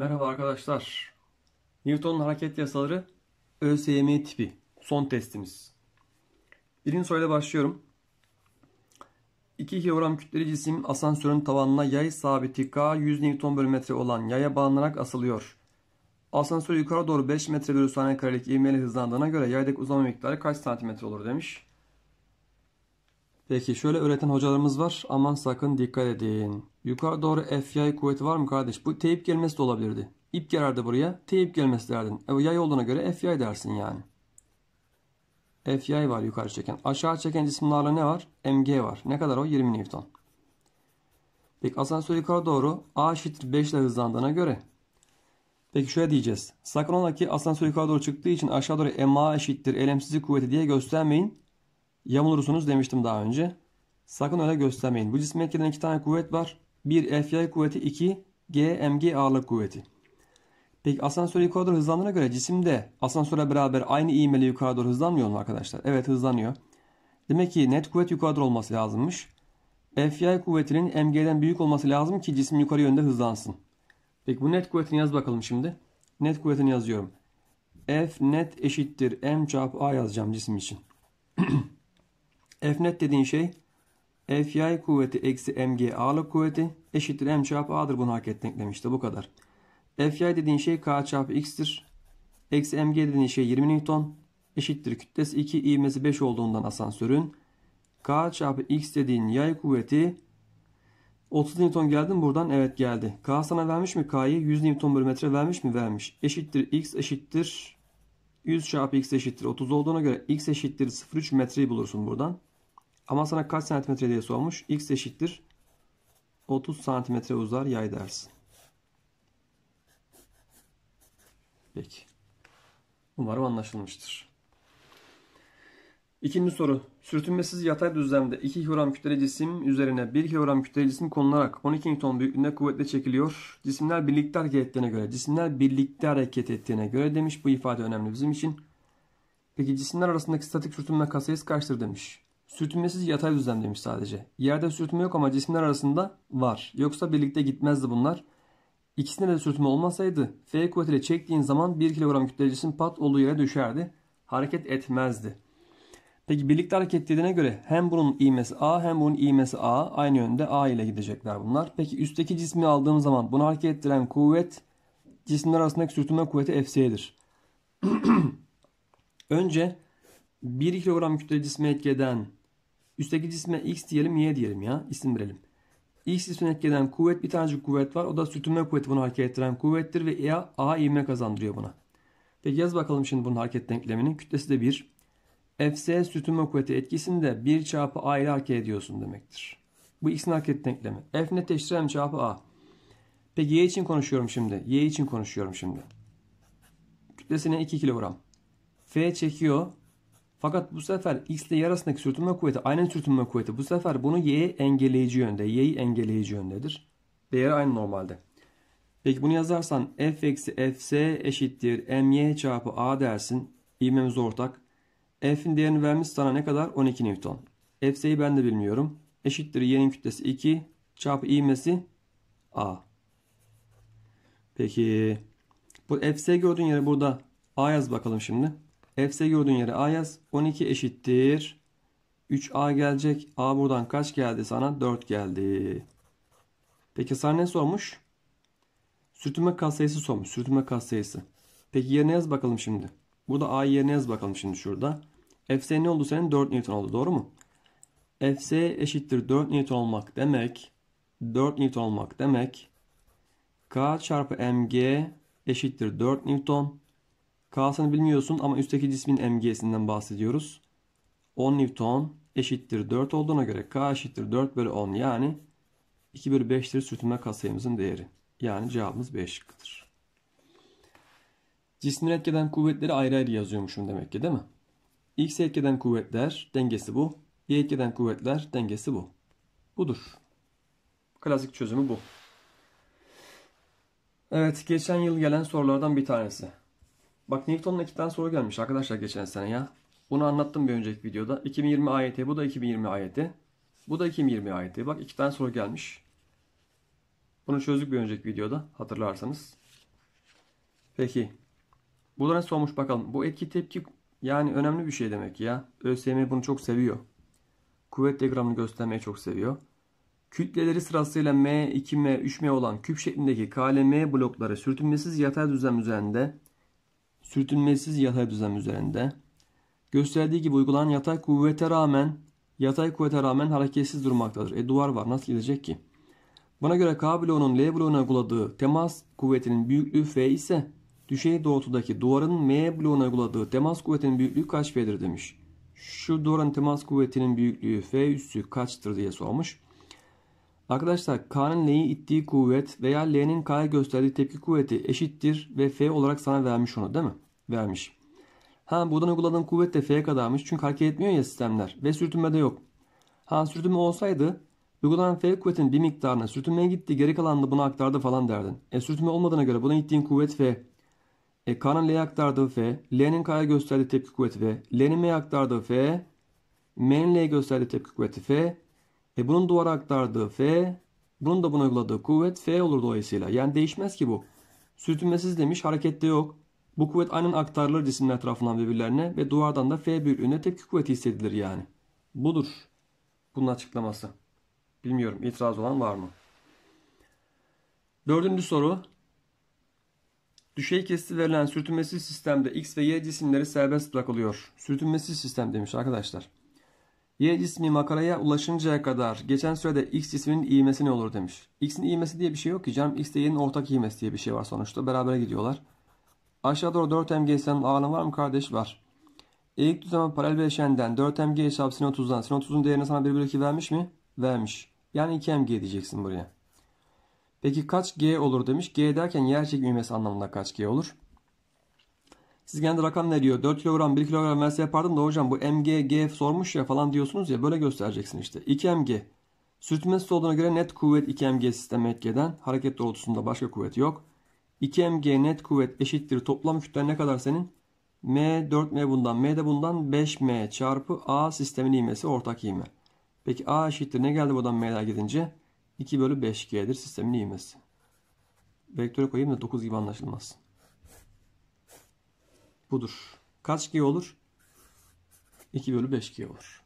Merhaba arkadaşlar. Newton'un hareket yasaları ÖSYM tipi. Son testimiz. Birinci soruyla başlıyorum. 2 kilogram kütleli cisim asansörün tavanına yay sabiti K 100 Newton bölü metre olan yaya bağlanarak asılıyor. Asansör yukarı doğru 5 metre bölü saniye karelik ivmeyle hızlandığına göre yaydaki uzama miktarı kaç santimetre olur demiş. Peki şöyle öğreten hocalarımız var. Aman sakın dikkat edin. Yukarı doğru F yay kuvveti var mı kardeş? Bu teyip gelmesi de olabilirdi. İp gererdi buraya. Teyip gelmesi derdin. E, yay olduğuna göre F yay dersin yani. F yay var yukarı çeken. Aşağı çeken cisimlerle ne var? MG var. Ne kadar o? 20 Newton. Peki asansör yukarı doğru A eşittir 5 ile hızlandığına göre. Peki şöyle diyeceğiz. Sakın ola ki asansör yukarı doğru çıktığı için aşağı doğru MA eşittir elemsizlik kuvveti diye göstermeyin. Yamulursunuz demiştim daha önce. Sakın öyle göstermeyin. Bu cismetkeden iki tane kuvvet var. Bir Fy kuvveti, iki GMG ağırlık kuvveti. Peki asansör yukarı doğru hızlandığına göre cisimde asansöre beraber aynı iğmeyle yukarı doğru hızlanmıyor mu arkadaşlar? Evet hızlanıyor. Demek ki net kuvvet yukarı doğru olması lazımmış. Fy kuvvetinin mg'den büyük olması lazım ki cisim yukarı yönde hızlansın. Peki bu net kuvvetini yaz bakalım şimdi. Net kuvvetini yazıyorum. F net eşittir m çarpı a yazacağım cisim için. F net dediğin şey F yay kuvveti eksi mg ağırlık kuvveti eşittir m çarpı a'dır bunu hak etmek demişti. Bu kadar. F yay dediğin şey k çarpı x'tir. Eksi mg dediğin şey 20 newton eşittir kütlesi 2 ivmesi 5 olduğundan asansörün k çarpı x dediğin yay kuvveti 30 newton geldi mi buradan? Evet geldi. K sana vermiş mi? K'yı 100 newton bölü metre vermiş mi? Vermiş. Eşittir x eşittir 100 çarpı x eşittir 30 olduğuna göre x eşittir 0,3 metreyi bulursun buradan. Ama sana kaç santimetre diye sormuş. X eşittir 30 santimetre uzar yay dersin. Peki. Umarım anlaşılmıştır. İkinci soru. Sürtünmesiz yatay düzlemde 2 kilogram kütleli cisim üzerine 1 kilogram kütleli cisim konularak 12 Newton büyüklüğünde kuvvetle çekiliyor. Cisimler birlikte hareket ettiğine göre. Cisimler birlikte hareket ettiğine göre demiş. Bu ifade önemli bizim için. Peki cisimler arasındaki statik sürtünme kasayız kaçtır demiş. Sürtünmesiz yatay düzlem demiş sadece. Yerde sürtünme yok ama cisimler arasında var. Yoksa birlikte gitmezdi bunlar. İkisinde de sürtünme olmasaydı F kuvvetiyle çektiğin zaman 1 kilogram kütleli cisim pat olduğu yere düşerdi. Hareket etmezdi. Peki birlikte hareket ettiğine göre hem bunun iğmesi A hem bunun iğmesi A aynı yönde A ile gidecekler bunlar. Peki üstteki cismi aldığım zaman bunu hareket ettiren kuvvet cisimler arasındaki sürtünme kuvveti Fc'dir Önce 1 kilogram kütle cismi etki eden Üstteki cisme x diyelim y diyelim ya. İsim verelim. X cismini etkileden kuvvet bir tanecik kuvvet var. O da sürtünme kuvveti bunu hareket ettiren kuvvettir ve e A, A ivme kazandırıyor buna. Peki yaz bakalım şimdi bunun hareket denklemini. Kütlesi de 1. Fs sürtünme kuvveti etkisinde 1 çarpı A ile hareket ediyorsun demektir. Bu x'in hareket denklemi. F net eşittir m çarpı A. Peki y için konuşuyorum şimdi. Y için konuşuyorum şimdi. Kütlesine 2 kilogram. F çekiyor. Fakat bu sefer x ile y arasındaki sürtünme kuvveti aynı sürtünme kuvveti. Bu sefer bunu y'ye engelleyici yönde. Y'yi engelleyici yöndedir. Değer aynı normalde. Peki bunu yazarsan f eksi fs eşittir my çarpı a dersin. İğmemiz ortak. F'in değerini vermiş sana ne kadar? 12 Newton. Fs'yi ben de bilmiyorum. Eşittir y'nin kütlesi 2 çarpı iğmesi a. Peki bu fs gördüğün yere burada a yaz bakalım şimdi. F'se gördüğün yere A yaz. 12 eşittir. 3A gelecek. A buradan kaç geldi sana? 4 geldi. Peki sana ne sormuş? Sürtünme katsayısı sormuş. Sürtünme katsayısı. Peki yerine yaz bakalım şimdi. Burada A yerine yaz bakalım şimdi şurada. Fs ne oldu senin? 4 Newton oldu. Doğru mu? Fs eşittir 4 Newton olmak demek. 4 Newton olmak demek. K çarpı mg eşittir 4 Newton. K'sını bilmiyorsun ama üstteki cismin mg'sinden bahsediyoruz. 10 Newton eşittir 4 olduğuna göre K eşittir 4 bölü 10 yani 2 bölü 5'tir sürtünme kasayımızın değeri. Yani cevabımız B şıkkıdır. Cismin etkeden kuvvetleri ayrı ayrı yazıyormuşum demek ki değil mi? X etkeden kuvvetler dengesi bu. Y etkeden kuvvetler dengesi bu. Budur. Klasik çözümü bu. Evet geçen yıl gelen sorulardan bir tanesi. Bak Newton'un ekipten soru gelmiş arkadaşlar geçen sene ya. Bunu anlattım bir önceki videoda. 2020 ayeti, bu da 2020 ayeti. Bu da 2020 ayeti. Bak iki tane soru gelmiş. Bunu çözdük bir önceki videoda hatırlarsanız. Peki. Bu da nasıl olmuş bakalım. Bu etki tepki yani önemli bir şey demek ya. ÖSYM bunu çok seviyor. Kuvvet diyagramını göstermeyi çok seviyor. Kütleleri sırasıyla M, 2M, 3M olan küp şeklindeki KLM blokları sürtünmesiz yatay düzlem üzerinde sürtünmesiz yatay düzlem üzerinde. Gösterdiği gibi uygulanan yatay kuvvete rağmen yatay kuvvete rağmen hareketsiz durmaktadır. E duvar var nasıl gidecek ki? Buna göre K bloğunun L bloğuna uyguladığı temas kuvvetinin büyüklüğü F ise düşey doğrultudaki duvarın M bloğuna uyguladığı temas kuvvetinin büyüklüğü kaç F'dir demiş. Şu duvarın temas kuvvetinin büyüklüğü F üssü kaçtır diye sormuş. Arkadaşlar K'nın L'yi ittiği kuvvet veya L'nin K'ya gösterdiği tepki kuvveti eşittir ve F olarak sana vermiş onu değil mi? Vermiş. Ha buradan uyguladığın kuvvet de F'ye kadarmış. Çünkü hareket etmiyor ya sistemler ve sürtünme de yok. Ha sürtünme olsaydı uygulanan F kuvvetin bir miktarını sürtünmeye gitti geri kalanını da buna aktardı falan derdin. E sürtünme olmadığına göre buna ittiğin kuvvet F. E K'nın L'ye aktardığı F, L'nin K'ya gösterdiği tepki kuvveti F, L'nin M'ye aktardığı F, M'nin L'ye gösterdiği tepki kuvveti F, e bunun duvara aktardığı F, bunun da buna uyguladığı kuvvet F olur dolayısıyla. Yani değişmez ki bu. Sürtünmesiz demiş, harekette yok. Bu kuvvet aynen aktarılır cisimler tarafından birbirlerine ve duvardan da F büyüklüğünde tepki kuvveti hissedilir yani. Budur. Bunun açıklaması. Bilmiyorum itiraz olan var mı? Dördüncü soru. Düşey kesti verilen sürtünmesiz sistemde X ve Y cisimleri serbest bırakılıyor. Sürtünmesiz sistem demiş arkadaşlar. Y cismi makaraya ulaşıncaya kadar geçen sürede X cisminin iğmesi ne olur demiş. X'in iğmesi diye bir şey yok ki canım. X ile Y'nin ortak iğmesi diye bir şey var sonuçta. Beraber gidiyorlar. Aşağı doğru 4 MG'sinin ağırlığı var mı kardeş? Var. Eğik düzleme paralel bir eşenden 4 MG hesabı sin 30'dan. Sin 30'un değerini sana 1 bölü 2 vermiş mi? Vermiş. Yani 2 MG diyeceksin buraya. Peki kaç G olur demiş. G derken yer çekimi ivmesi anlamında kaç G olur? Siz genelde rakam ne diyor? 4 kilogram 1 kilogram verse yapardım da hocam bu MGG sormuş ya falan diyorsunuz ya böyle göstereceksin işte. 2MG. sürtünmesi olduğuna göre net kuvvet 2MG sistem etkeden. Hareket doğrultusunda başka kuvvet yok. 2MG net kuvvet eşittir. Toplam kütle ne kadar senin? M 4M bundan M de bundan 5M çarpı A sistemin iğmesi ortak iğme. Peki A eşittir ne geldi buradan M'ler gidince? 2 bölü 5G'dir sistemin iğmesi. Vektörü koyayım da 9 gibi anlaşılmaz budur. Kaç G olur? 2 bölü 5 G olur.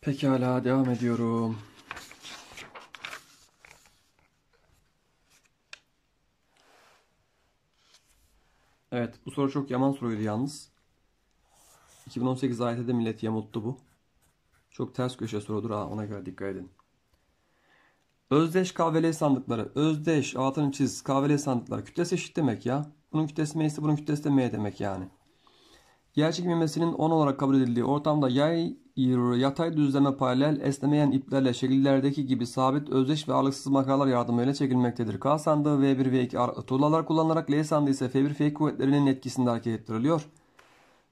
Pekala devam ediyorum. Evet bu soru çok yaman soruydu yalnız. 2018 ayetede millet yamuttu bu. Çok ters köşe sorudur ha ona göre dikkat edin. Özdeş KVL sandıkları. Özdeş altını çiz KVL sandıkları. Kütlesi eşit demek ya. Bunun kütlesi m ise bunun kütlesi de m demek yani. Yer çekimemesinin 10 olarak kabul edildiği ortamda yay yatay düzleme paralel esnemeyen iplerle şekillerdeki gibi sabit özdeş ve ağırlıksız makaralar yardımıyla çekilmektedir. K sandığı V1 V2 tuğlalar kullanılarak L sandığı ise F1 F 2 kuvvetlerinin etkisinde hareket ettiriliyor.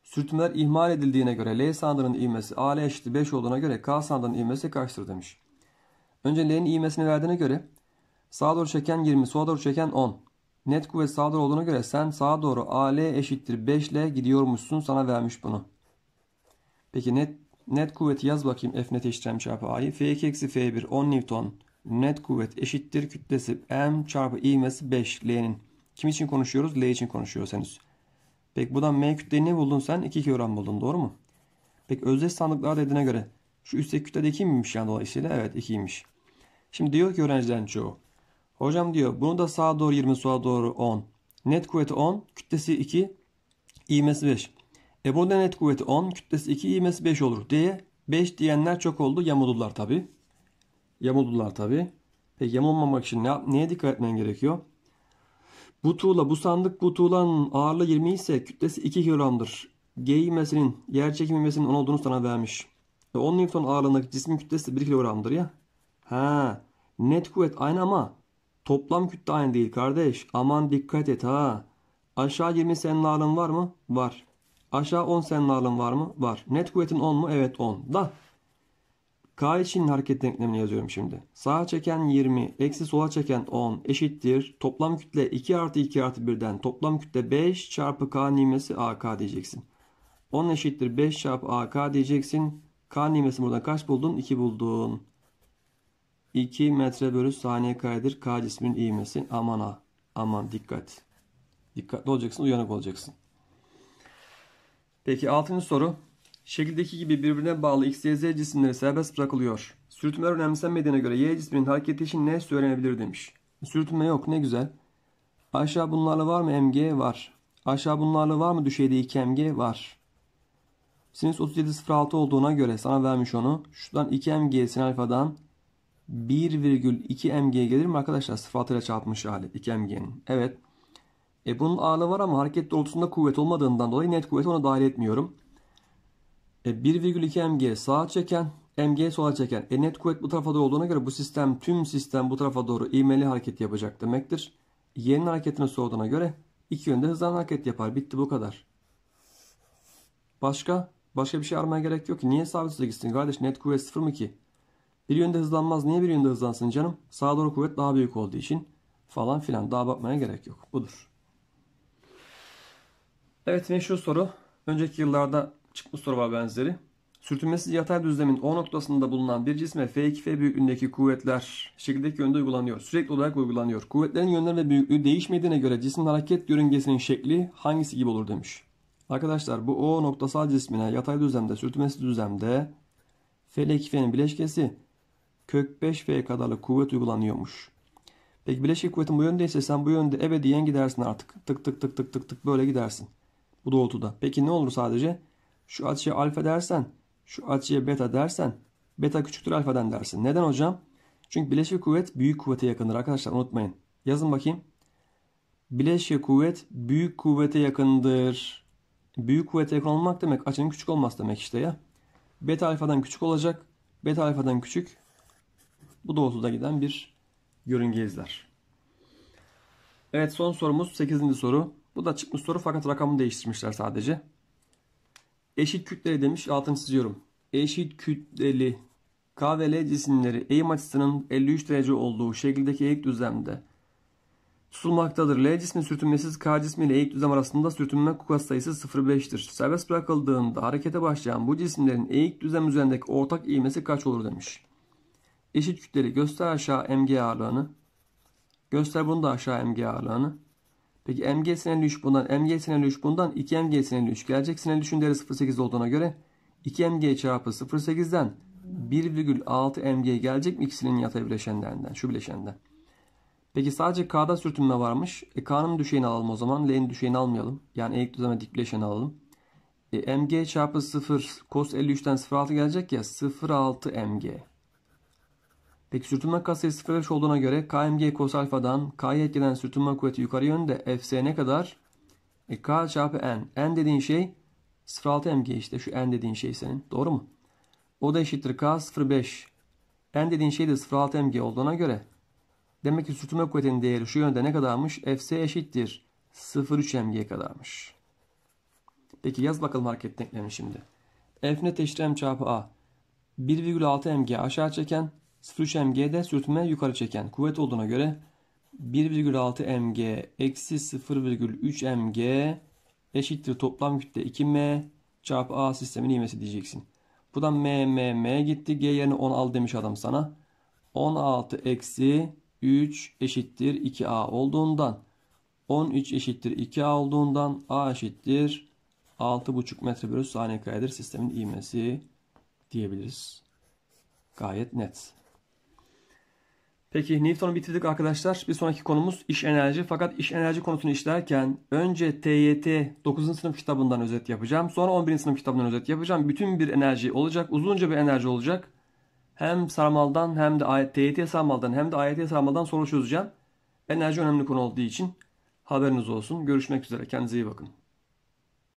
Sürtünmeler ihmal edildiğine göre L sandığının ivmesi AL eşittir 5 olduğuna göre K sandığının ivmesi kaçtır demiş. Önce L'nin ivmesini verdiğine göre sağa doğru çeken 20, sola doğru çeken 10. Net kuvvet sağda olduğuna göre sen sağa doğru AL eşittir 5 ile gidiyormuşsun. Sana vermiş bunu. Peki net net kuvveti yaz bakayım F net eşittir M çarpı A'yı. F2 eksi F1 10 Newton. Net kuvvet eşittir kütlesi M çarpı ivmesi 5 L'nin. Kim için konuşuyoruz? L için konuşuyoruz henüz. Peki buradan M kütleyi ne buldun sen? 2 kilogram buldun doğru mu? Peki özdeş sandıklar dediğine göre şu üstteki kütle de 2 miymiş yani dolayısıyla? Evet 2'ymiş. Şimdi diyor ki öğrencilerin çoğu Hocam diyor bunu da sağa doğru 20 sola doğru 10. Net kuvveti 10 kütlesi 2 ivmesi 5. E burada net kuvveti 10 kütlesi 2 ivmesi 5 olur diye 5 diyenler çok oldu yamuldular tabi. Yamuldular tabi. Peki yamulmamak için ne, neye dikkat etmen gerekiyor? Bu tuğla bu sandık bu tuğlanın ağırlığı 20 ise kütlesi 2 kilogramdır. G ivmesinin yer çekim ivmesinin 10 olduğunu sana vermiş. E 10 Newton ağırlığındaki cismin kütlesi 1 kilogramdır ya. Ha, net kuvvet aynı ama Toplam kütle aynı değil kardeş. Aman dikkat et ha. Aşağı 20 senin ağırlığın var mı? Var. Aşağı 10 senin ağırlığın var mı? Var. Net kuvvetin 10 mu? Evet 10. Da. K için hareket denklemini yazıyorum şimdi. Sağa çeken 20, eksi sola çeken 10 eşittir. Toplam kütle 2 artı 2 artı 1'den toplam kütle 5 çarpı K nimesi AK diyeceksin. 10 eşittir 5 çarpı AK diyeceksin. K nimesi burada kaç buldun? 2 buldun. 2 metre bölü saniye karedir K cisminin ivmesi. Aman ha. Aman dikkat. Dikkatli olacaksın, uyanık olacaksın. Peki 6. soru. Şekildeki gibi birbirine bağlı X, Y, Z cisimleri serbest bırakılıyor. Sürtünme önemsenmediğine göre Y cisminin hareketi için ne söylenebilir demiş. E, sürtünme yok ne güzel. Aşağı bunlarla var mı MG? Var. Aşağı bunlarla var mı düşeyde 2 MG? Var. Sinüs 37.06 olduğuna göre sana vermiş onu. Şuradan 2 MG sin alfadan 1,2 mg gelir mi arkadaşlar? Sıfatıyla çarpmış hali 2 mg'nin. Evet. E bunun ağırlığı var ama hareket doğrultusunda kuvvet olmadığından dolayı net kuvvet ona dahil etmiyorum. E 1,2 mg sağa çeken, mg sola çeken. E net kuvvet bu tarafa doğru olduğuna göre bu sistem tüm sistem bu tarafa doğru ivmeli hareket yapacak demektir. Y'nin hareketini sorduğuna göre iki yönde hızlı hareket yapar. Bitti bu kadar. Başka? Başka bir şey aramaya gerek yok ki. Niye sabit hızla gitsin kardeş? Net kuvvet sıfır mı ki? Bir yönde hızlanmaz. Niye bir yönde hızlansın canım? Sağa doğru kuvvet daha büyük olduğu için falan filan. Daha bakmaya gerek yok. Budur. Evet meşhur soru. Önceki yıllarda çıkmış soru var benzeri. Sürtünmesiz yatay düzlemin O noktasında bulunan bir cisme F2F büyüklüğündeki kuvvetler şekildeki yönde uygulanıyor. Sürekli olarak uygulanıyor. Kuvvetlerin yönleri ve büyüklüğü değişmediğine göre cismin hareket yörüngesinin şekli hangisi gibi olur demiş. Arkadaşlar bu O noktasal cismine yatay düzlemde sürtünmesiz düzlemde F 2F'nin bileşkesi kök 5V kadarlı kuvvet uygulanıyormuş. Peki bileşik kuvvetin bu yöndeyse sen bu yönde ebediyen gidersin artık. Tık tık tık tık tık tık böyle gidersin. Bu doğrultuda. Peki ne olur sadece? Şu açıya alfa dersen, şu açıya beta dersen, beta küçüktür alfadan dersin. Neden hocam? Çünkü bileşik kuvvet büyük kuvvete yakındır arkadaşlar unutmayın. Yazın bakayım. Bileşik kuvvet büyük kuvvete yakındır. Büyük kuvvete yakın olmak demek açının küçük olması demek işte ya. Beta alfadan küçük olacak. Beta alfadan küçük bu doğrultuda giden bir yörünge izler. Evet son sorumuz 8. soru. Bu da çıkmış soru fakat rakamını değiştirmişler sadece. Eşit kütleli demiş altını çiziyorum. Eşit kütleli K ve L cisimleri eğim açısının 53 derece olduğu şekildeki eğik düzlemde tutulmaktadır. L cismi sürtünmesiz K cismi ile eğik düzlem arasında sürtünme kukas sayısı 0,5'tir. Serbest bırakıldığında harekete başlayan bu cisimlerin eğik düzlem üzerindeki ortak eğimesi kaç olur demiş. Eşit kütleri göster aşağı mg ağırlığını. Göster bunu da aşağı mg ağırlığını. Peki mg sinirli 3 bundan, mg sinirli 3 bundan, 2 mg sinirli 3. gelecek sinirli 3'ün değeri 0.8 olduğuna göre 2 mg çarpı 0.8'den 1,6 mg gelecek mi ikisinin yatay bileşenlerinden, şu bileşenden. Peki sadece K'da sürtünme varmış. E, K'nın düşeyini alalım o zaman. L'nin düşeyini almayalım. Yani eğik düzleme dik bileşeni alalım. E, mg çarpı 0 cos 53'ten 0.6 gelecek ya 0.6 mg. Peki sürtünme katsayısı 0,5 olduğuna göre KMG cos alfadan K'ya etkilenen sürtünme kuvveti yukarı yönde FC ne kadar? E, K çarpı N. N dediğin şey 0,6 mg işte şu N dediğin şey senin. Doğru mu? O da eşittir K 0,5. N dediğin şey de 0,6 mg olduğuna göre demek ki sürtünme kuvvetinin değeri şu yönde ne kadarmış? FC eşittir 0,3 mg kadarmış. Peki yaz bakalım hareket denklemini şimdi. F net eşittir m çarpı a. 1,6 mg aşağı çeken Suç mg'de sürtünme yukarı çeken kuvvet olduğuna göre 1,6 mg eksi 0,3 mg eşittir toplam kütle 2m çarpı a sistemin ivmesi diyeceksin. Buradan m m m gitti. G yerine 10 al demiş adam sana. 16 eksi 3 eşittir 2a olduğundan 13 eşittir 2a olduğundan a eşittir 6,5 metre bölü saniye karedir sistemin ivmesi diyebiliriz. Gayet net. Peki Newton'u bitirdik arkadaşlar. Bir sonraki konumuz iş enerji. Fakat iş enerji konusunu işlerken önce TYT 9. sınıf kitabından özet yapacağım. Sonra 11. sınıf kitabından özet yapacağım. Bütün bir enerji olacak. Uzunca bir enerji olacak. Hem sarmaldan hem de TYT sarmaldan hem de AYT sarmaldan soru çözeceğim. Enerji önemli konu olduğu için haberiniz olsun. Görüşmek üzere. Kendinize iyi bakın.